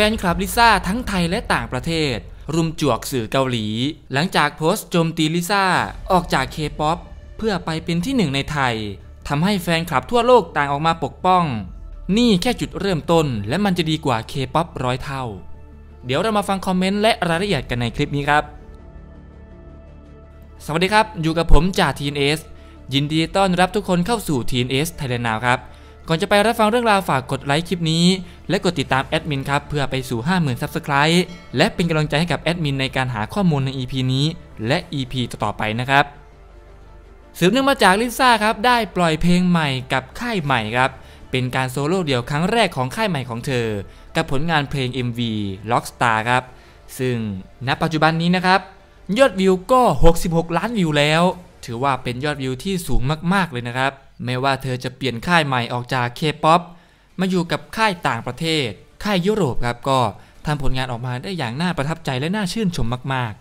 แฟนคลับลิซ่าทั้งไทยและต่างประเทศ รุมจวกสื่อเกาหลี หลังจากโพสต์โจมตีลิซ่าออกจากเคป๊อปเพื่อไปเป็นที่หนึ่งในไทยทำให้แฟนคลับทั่วโลกต่างออกมาปกป้อง นี่แค่จุดเริ่มต้น และมันจะดีกว่าเคป๊อปร้อยเท่า เดี๋ยวเรามาฟังคอมเมนต์และรายละเอียดกันในคลิปนี้ครับ สวัสดีครับ อยู่กับผมจ่าทีนเอสยินดีต้อนรับทุกคนเข้าสู่ TNS Thailand น o w ครับก่อนจะไปรับฟังเรื่องราวฝากกดไลค์คลิปนี้และกดติดตามแอดมินครับเพื่อไปสู่ 50,000 Subscribe และเป็นกำลังใจให้กับแอดมินในการหาข้อมูลใน EP นี้ และ EP ต่อ ๆ ไปนะครับสืบเนื่องมาจากลิซ่าครับได้ปล่อยเพลงใหม่กับค่ายใหม่ครับเป็นการโซโล่เดี่ยวครั้งแรกของค่ายใหม่ของเธอกับผลงานเพลง MV l o c k s t a r ครับซึ่งณ ปัจจุบันนี้นะครับ ยอดวิวก็ 66 ล้านวิวแล้วถือว่าเป็นยอดวิวที่สูงมากๆเลยนะครับไม่ว่าเธอจะเปลี่ยนค่ายใหม่ออกจาก K-POP มาอยู่กับค่ายต่างประเทศ ค่ายยุโรปครับก็ทำผลงานออกมาได้อย่างน่าประทับใจและน่าชื่นชมมาก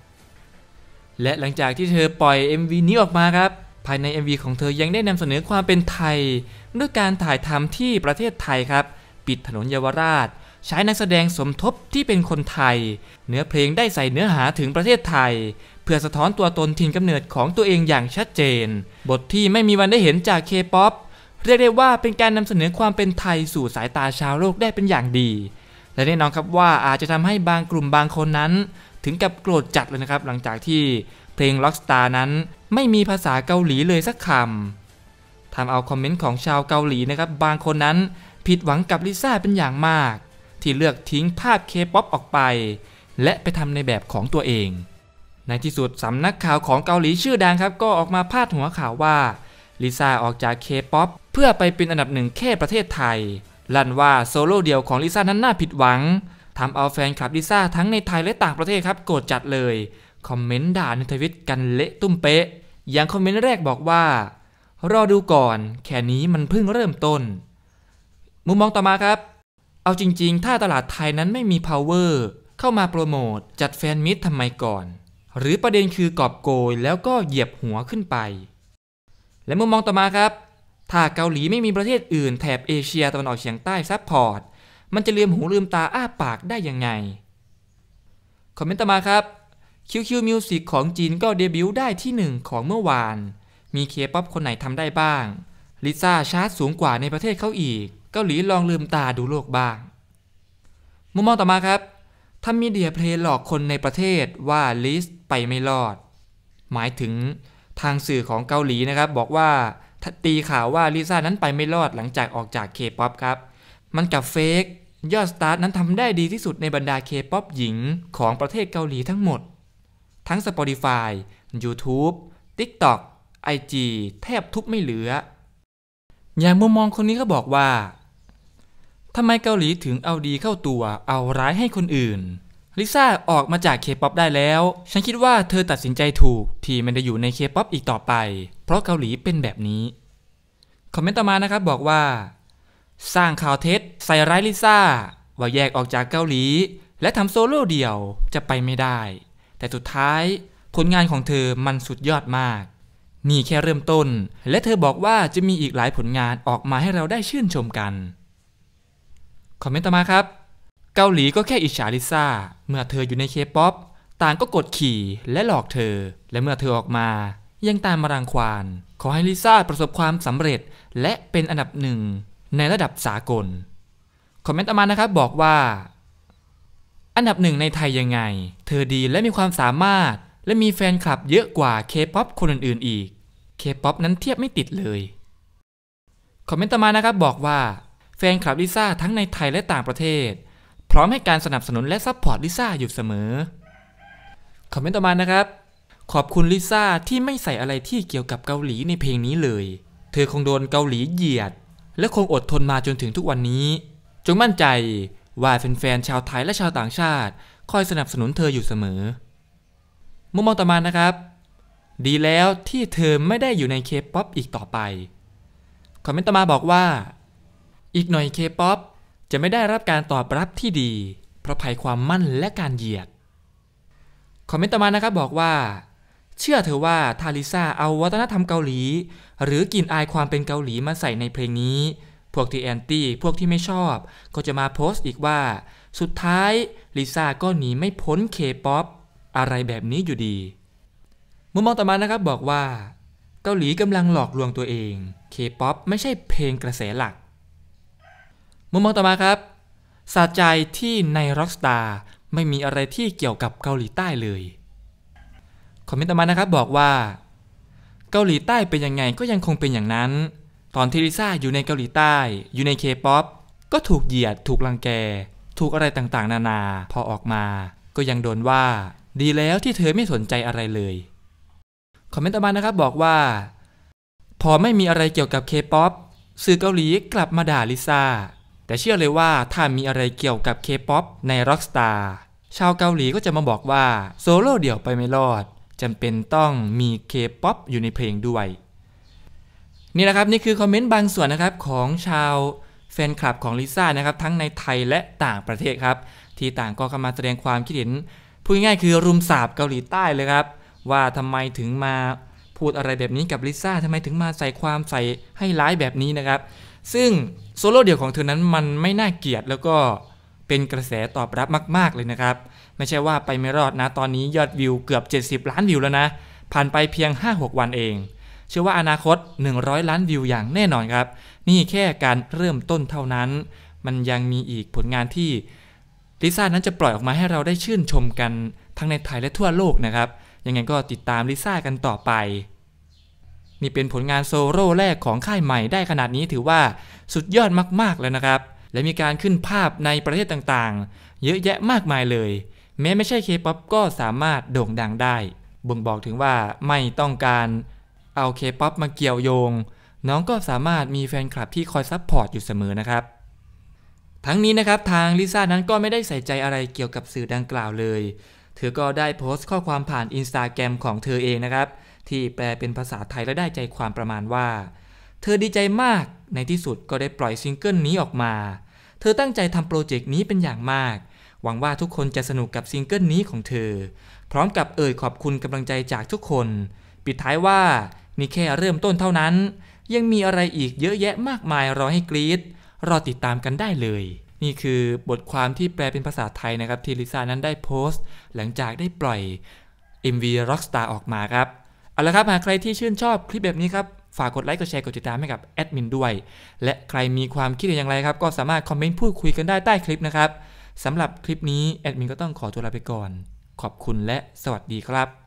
ๆ และหลังจากที่เธอปล่อย MV นี้ออกมาครับ ภายใน MV ของเธอยังได้นำเสนอความเป็นไทย ด้วยการถ่ายทำที่ประเทศไทยครับ ปิดถนนเยาวราช ใช้นักแสดงสมทบที่เป็นคนไทย เนื้อเพลงได้ใส่เนื้อหาถึงประเทศไทย เพื่อสะท้อนตัวตนถิ่นกำเนิดของตัวเองอย่างชัดเจน บทที่ไม่มีวันได้เห็นจากเคป๊อปเรียกได้ว่าเป็นการนำเสนอความเป็นไทยสู่สายตาชาวโลกได้เป็นอย่างดี และแน่นอนครับว่าอาจจะทำให้บางกลุ่มบางคนนั้น ถึงกับโกรธจัดเลยนะครับ หลังจากที่เพลงล็อกสตาร์นั้น ไม่มีภาษาเกาหลีเลยสักคำทำเอาคอมเมนต์ของชาวเกาหลีนะครับบางคนนั้นผิดหวังกับลิซ่าเป็นอย่างมาก ที่เลือกทิ้งภาพเคป๊อปออกไป และไปทำในแบบของตัวเอง ในที่สุดสำนักข่าวของเกาหลีชื่อดังครับก็ออกมาพาดหัวข่าวว่าลิซ่าออกจากเคป๊อปพื่อไปเป็นอันดับหนึ่งแค่ประเทศไทย ลั่นว่าโซโล่เดียวของลิซ่านั้นน่าผิดหวัง ทำเอาแฟนคลับลิซ่าทั้งในไทยและต่างประเทศครับ โกรธจัดเลย คอมเมนต์ด่าในทวิตกันเละตุ้มเป๊ะ อย่างคอมเมนต์แรกบอกว่า รอดูก่อน แค่นี้มันเพิ่งเริ่มต้น มุมมองต่อมาครับ เอาจริงๆ ถ้าตลาดไทยนั้นไม่มี power เข้ามาโปรโมทจัดแฟนมิตรทำไมก่อน หรือประเด็นคือกอบโกยแล้วก็เหยียบหัวขึ้นไป และมุมมองต่อมาครับถ้าเกาหลีไม่มีประเทศอื่นแถบเอเชียตะวันออกเฉียงใต้ซัพพอร์ต มันจะลืมหูลืมตาอ้าปากได้ยังไง คอมเมนต์ต่อมาครับ QQ Music ของจีนก็เดบิวต์ได้ที่ 1 ของเมื่อวาน มีเคป๊อปคนไหนทำได้บ้าง ลิซ่าชาร์จสูงกว่าในประเทศเขาอีก เกาหลีลองลืมตาดูโลกบ้าง มุมมองต่อมาครับทำมีเดียเพลงหลอกคนในประเทศว่าลิสไปไม่รอด หมายถึงทางสื่อของเกาหลีนะครับบอกว่าตีข่าวว่าลิซ่านั้นไปไม่รอดหลังจากออกจากเคป๊อปครับมันกับเฟกยอดสตาร์ทนั้นทำได้ดีที่สุดในบรรดาเคป๊อปหญิงของประเทศเกาหลีทั้งหมด ทั้ง Spotify YouTube TikTok IG แทบทุกไม่เหลือ อย่างมุมมองคนนี้ก็บอกว่าทำไมเกาหลีถึงเอาดีเข้าตัว เอาร้ายให้คนอื่นลิซ่าออกมาจากเคป๊อปได้แล้ว ฉันคิดว่าเธอตัดสินใจถูกที่ไม่ได้อยู่ในเคป๊อปอีกต่อไปเพราะเกาหลีเป็นแบบนี้ คอมเมนต์ต่อมานะครับบอกว่า สร้างข่าวเท็จใส่ร้ายลิซ่าว่าแยกออกจากเกาหลี และทำโซโล่เดี่ยวจะไปไม่ได้ แต่สุดท้ายผลงานของเธอมันสุดยอดมากนี่แค่เริ่มต้น และเธอบอกว่าจะมีอีกหลายผลงานออกมาให้เราได้ชื่นชมกัน คอมเมนต์ต่อมาครับ เกาหลีก็แค่อิจฉาลิซ่าเมื่อเธออยู่ในเคป๊อปต่างก็กดขี่และหลอกเธอและเมื่อเธอออกมายังตามมารังควานขอให้ลิซ่าประสบความสำเร็จ และเป็นอันดับหนึ่งในระดับสากลคอมเมนต์ออกมานะครับบอกว่า อันดับหนึ่งในไทยยังไง เธอดีและมีความสามารถ และมีแฟนคลับเยอะกว่าเคป๊อปคนอื่นๆอีกเคป๊อปนั้นเทียบไม่ติดเลยคอมเมนต์ต่อมานะครับบอกว่า แฟนคลับลิซ่าทั้งในไทยและต่างประเทศ พร้อมให้การสนับสนุนและซัพพอร์ตลิซ่าอยู่เสมอคอมเมนต์ต่อมานะครับขอบคุณลิซ่าที่ไม่ใส่อะไรที่เกี่ยวกับเกาหลีในเพลงนี้เลย เธอคงโดนเกาหลีเหยียด และคงอดทนมาจนถึงทุกวันนี้ จงมั่นใจว่าแฟนๆชาวไทยและชาวต่างชาติคอยสนับสนุนเธออยู่เสมอ มุมมองต่อมานะครับ ดีแล้วที่เธอไม่ได้อยู่ในเคป๊อปอีกต่อไป คอมเมนต์ต่อมาบอกว่า อีกหน่อยเคป๊อปจะไม่ได้รับการตอบรับที่ดีเพราะภัยความมั่นและการเหยียด คอมเมนต์ต่อมานะครับบอกว่าเชื่อเธอว่าทาริซาเอาวัฒนธรรมเกาหลี หรือกลิ่นอายความเป็นเกาหลีมาใส่ในเพลงนี้ พวกที่แอนตี้พวกที่ไม่ชอบ ก็จะมาโพสต์อีกว่า สุดท้ายลิซ่าก็หนีไม่พ้นเคป๊อปอะไรแบบนี้อยู่ดี มุมมองต่อมานะครับบอกว่า เกาหลีกำลังหลอกลวงตัวเองเคป๊อปไม่ใช่เพลงกระแสหลัก มุมมองต่อมาครับ สาใจที่ในร็อกสตาร์ไม่มีอะไรที่เกี่ยวกับเกาหลีใต้เลยคอมเมนต์ต่อมานะครับบอกว่าเกาหลีใต้เป็นยังไงก็ยังคงเป็นอย่างนั้น ตอนที่ลิซ่าอยู่ในเกาหลีใต้ อยู่ในเคป๊อปก็ถูกเหยียด ถูกลังแก ถูกอะไรต่างๆ นานา พอออกมา ก็ยังโดนว่า ดีแล้วที่เธอไม่สนใจอะไรเลยคอมเมนต์ต่อมานะครับบอกว่า พอไม่มีอะไรเกี่ยวกับเคป๊อปสื่อเกาหลีกลับมาด่าลิซ่าแต่เชื่อเลยว่าถ้ามีอะไรเกี่ยวกับเคป๊อปในร็อกสตาร์ชาวเกาหลีก็จะมาบอกว่าโซโล่เดี่ยวไปไม่รอดจำเป็นต้องมี K-POP อยู่ในเพลงด้วย นี่แหละครับนี่คือคอมเมนต์บางส่วนนะครับของชาวแฟนคลับของลิซ่านะครับทั้งในไทยและต่างประเทศครับ ที่ต่างก็เข้ามาแสดงความคิดเห็น พูดง่ายๆคือรุมสาบเกาหลีใต้เลยครับว่าทำไมถึงมาพูดอะไรแบบนี้กับลิซ่าทำไมถึงมาใส่ความใส่ให้ร้ายแบบนี้นะครับ ซึ่งโซโล่เดี่ยวของเธอนั้นมันไม่น่าเกลียดแล้วก็เป็นกระแสตอบรับมาก ๆ เลยนะครับไม่ใช่ว่าไปไม่รอดนะตอนนี้ยอดวิวเกือบ 70 ล้านวิวแล้วนะ ผ่านไปเพียง 5-6 วันเอง เชื่อว่าอนาคต 100 ล้านวิวอย่างแน่นอนครับ นี่แค่การเริ่มต้นเท่านั้น มันยังมีอีกผลงานที่ลิซ่านั้นจะปล่อยออกมาให้เราได้ชื่นชมกัน ทั้งในไทยและทั่วโลกนะครับ ยังไงก็ติดตามลิซ่ากันต่อไป นี่เป็นผลงานโซโล่แรกของค่ายใหม่ได้ขนาดนี้ถือว่าสุดยอดมากๆแล้วนะครับ และมีการขึ้นภาพในประเทศต่างๆ เยอะแยะมากมายเลยแม้ไม่ใช่เคป๊อปก็สามารถโด่งดังได้ บ่งบอกถึงว่าไม่ต้องการเอาเคป๊อปมาเกี่ยวโยง น้องก็สามารถมีแฟนคลับที่คอยซัพพอร์ตอยู่เสมอนะครับ ทั้งนี้นะครับทางลิซ่านั้นก็ไม่ได้ใส่ใจอะไรเกี่ยวกับสื่อดังกล่าวเลย เธอก็ได้โพสต์ข้อความผ่านอินสตาแกรมของเธอเองนะครับ ที่แปลเป็นภาษาไทยและได้ใจความประมาณว่า เธอดีใจมากในที่สุดก็ได้ปล่อยซิงเกิลนี้ออกมา เธอตั้งใจทำโปรเจกต์นี้เป็นอย่างมากหวังว่าทุกคนจะสนุกกับซิงเกิลนี้ของเธอ พร้อมกับเอ่ยขอบคุณกำลังใจจากทุกคน ปิดท้ายว่านี่แค่เริ่มต้นเท่านั้น ยังมีอะไรอีกเยอะแยะมากมายรอให้กรีดรอติดตามกันได้เลย นี่คือบทความที่แปลเป็นภาษาไทยนะครับที่ลิซ่านั้นได้โพสต์ หลังจากได้ปล่อย MV Rockstar ออกมาครับ เอาละครับหากใครที่ชื่นชอบคลิปแบบนี้ครับฝากกดไลค์กดแชร์กดติดตามให้กับแอดมินด้วย และใครมีความคิดเห็นอย่างไรครับ ก็สามารถคอมเมนต์พูดคุยกันได้ใต้คลิปนะครับสำหรับคลิปนี้แอดมินก็ต้องขอตัวลาไปก่อน ขอบคุณและสวัสดีครับ